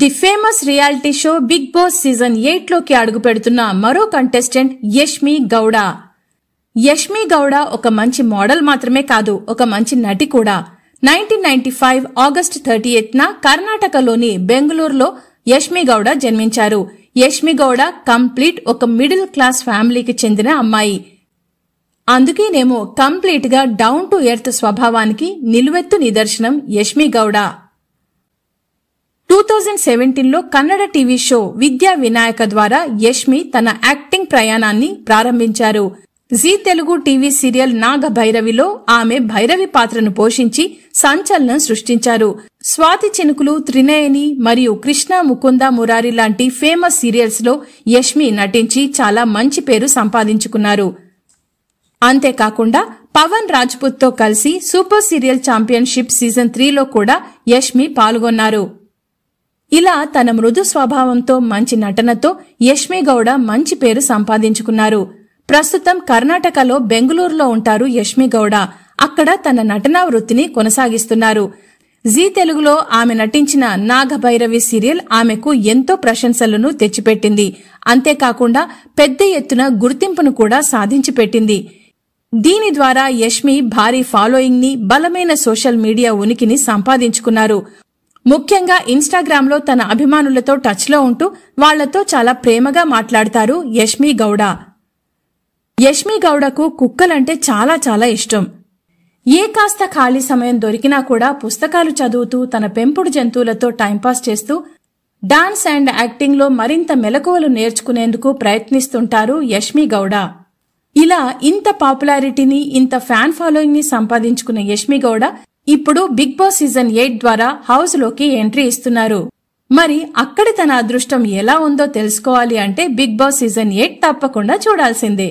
the famous reality show Bigg Boss season ఎయిట్లోకి అడుగుపెడుతున్న మరో కంటెస్టెంట్ యష్మి గౌడ యష్మి గౌడ ఒక మంచి మోడల్ మాత్రమే కాదు ఒక మంచి నటి కూడా nineteen ninety five August thirty ఎయిత్న కర్ణాటకలోని బెంగళూరులో యష్మి గౌడ జన్మించారు యష్మి గౌడ కంప్లీట్ ఒక మిడిల్ క్లాస్ ఫ్యామిలీకి చెందిన అమ్మాయి అందుకేనేమో కంప్లీట్గా డౌన్ టు ఎర్త్ స్వభావానికి నిలువెత్తు నిదర్శనం యష్మి గౌడ టూ థౌజండ్ సెవెంటీన్లో కన్నడ టీవీ షో విద్యా వినాయక ద్వారా యష్మి తన యాక్టింగ్ ప్రయాణాన్ని ప్రారంభించారు Zee Telugu TV serial Naga భైరవిలో ఆమె భైరవి పాత్రను పోషించి సంచలనం సృష్టించారు స్వాతి చినుకులు త్రినయని మరియు కృష్ణ ముకుంద మురారి లాంటి ఫేమస్ సీరియల్స్ లో యష్మి నటించి చాలా మంచి పేరు సంపాదించుకున్నారు అంతేకాకుండా పవన్ రాజ్పుత్ తో కలిసి సూపర్ సీరియల్ ఛాంపియన్షిప్ సీజన్ త్రీలో కూడా యష్మి పాల్గొన్నారు ఇలా తన మృదు స్వభావంతో మంచి నటనతో యష్మి గౌడ మంచి పేరు సంపాదించుకున్నారు ప్రస్తుతం కర్ణాటకలో బెంగళూరులో ఉంటారు యష్మి గౌడ అక్కడ తన నటనా వృత్తిని కొనసాగిస్తున్నారు జీ తెలుగులో ఆమె నటించిన నాగభైరవి సీరియల్ ఆమెకు ఎంతో ప్రశంసలను తెచ్చిపెట్టింది అంతేకాకుండా పెద్ద ఎత్తున గుర్తింపును కూడా సాధించి పెట్టింది దీని ద్వారా యష్మి భారీ ఫాలోయింగ్ ని బలమైన సోషల్ మీడియా ఉనికిని సంపాదించుకున్నారు ముఖ్యంగా ఇన్స్టాగ్రామ్లో తన అభిమానులతో టచ్లో ఉంటూ వాళ్లతో చాలా ప్రేమగా మాట్లాడతారు యష్మి గౌడ యష్మి గౌడకు కుక్కలంటే చాలా చాలా ఇష్టం ఏ కాస్త ఖాళీ సమయం దొరికినా కూడా పుస్తకాలు చదువుతూ తన పెంపుడు జంతువులతో టైంపాస్ చేస్తూ డాన్స్ అండ్ యాక్టింగ్లో మరింత మెలకువలు నేర్చుకునేందుకు ప్రయత్నిస్తుంటారు యష్మి గౌడ ఇలా ఇంత పాపులారిటీని ఇంత ఫ్యాన్ ఫాలోయింగ్ని సంపాదించుకున్న యష్మి గౌడ ఇప్పుడు బిగ్ బాస్ సీజన్ ఎయిట్ ద్వారా హౌస్ లోకి ఎంట్రీ ఇస్తున్నారు మరి అక్కడి తన అదృష్టం ఎలా ఉందో తెలుసుకోవాలి అంటే బిగ్ బాస్ సీజన్ ఎయిట్ తప్పకుండా చూడాల్సిందే